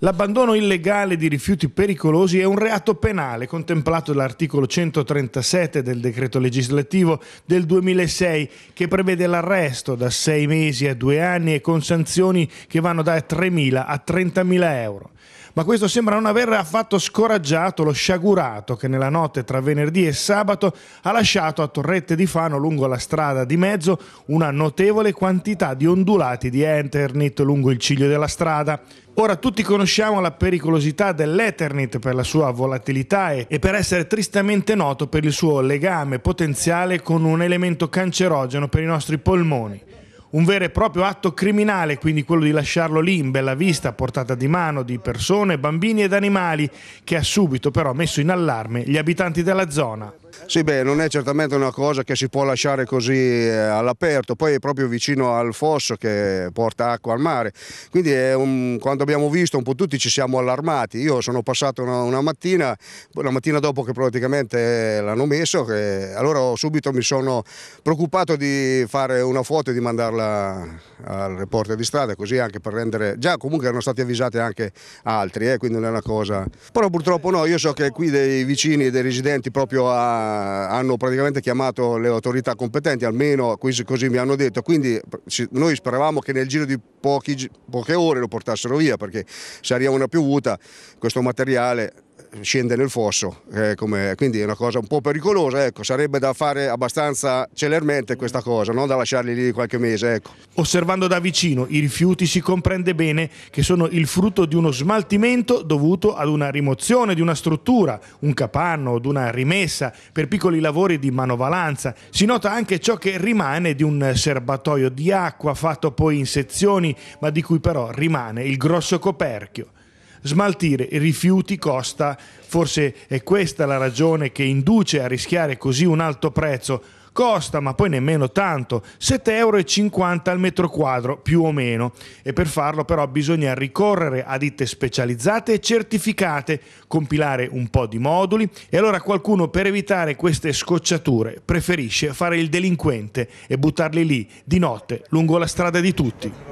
L'abbandono illegale di rifiuti pericolosi è un reato penale contemplato dall'articolo 137 del decreto legislativo del 2006 che prevede l'arresto da sei mesi a due anni e con sanzioni che vanno da 3.000 a 30.000 euro ma questo sembra non aver affatto scoraggiato lo sciagurato che nella notte tra venerdì e sabato ha lasciato a Torrette di Fano lungo la strada di mezzo una notevole quantità di ondulati di Eternit lungo il ciglio della strada. Ora tutti conosciamo la pericolosità dell'Eternit per la sua volatilità e per essere tristemente noto per il suo legame potenziale con un elemento cancerogeno per i nostri polmoni un vero e proprio atto criminale, quindi quello di lasciarlo lì in bella vista, a portata di mano di persone, bambini ed animali, che ha subito però messo in allarme gli abitanti della zona. Sì, beh, non è certamente una cosa che si può lasciare così eh, all'aperto, poi è proprio vicino al fosso che porta acqua al mare, quindi un, quando abbiamo visto un po' tutti ci siamo allarmati, io sono passato una, una mattina, la mattina dopo che praticamente l'hanno messo, che, allora subito mi sono preoccupato di fare una foto e di mandarla al reporter di strada, così anche per rendere, già comunque erano stati avvisati anche altri, eh, quindi non è una cosa, però purtroppo no, io so che qui dei vicini, dei residenti proprio a hanno praticamente chiamato le autorità competenti, almeno così, così mi hanno detto, quindi noi speravamo che nel giro di pochi, poche ore lo portassero via perché se arriva una piovuta questo materiale scende nel fosso, eh, quindi è una cosa un po' pericolosa, ecco, sarebbe da fare abbastanza celermente questa cosa, non da lasciarli lì qualche mese. Ecco. Osservando da vicino i rifiuti si comprende bene che sono il frutto di uno smaltimento dovuto ad una rimozione di una struttura, un capanno, ad una rimessa per piccoli lavori di manovalanza. Si nota anche ciò che rimane di un serbatoio di acqua fatto poi in sezioni ma di cui però rimane il grosso coperchio. Smaltire i rifiuti costa, forse è questa la ragione che induce a rischiare così un alto prezzo. Costa, ma poi nemmeno tanto, 7,50 euro al metro quadro, più o meno. E per farlo però bisogna ricorrere a ditte specializzate e certificate, compilare un po' di moduli e allora qualcuno per evitare queste scocciature preferisce fare il delinquente e buttarli lì di notte lungo la strada di tutti.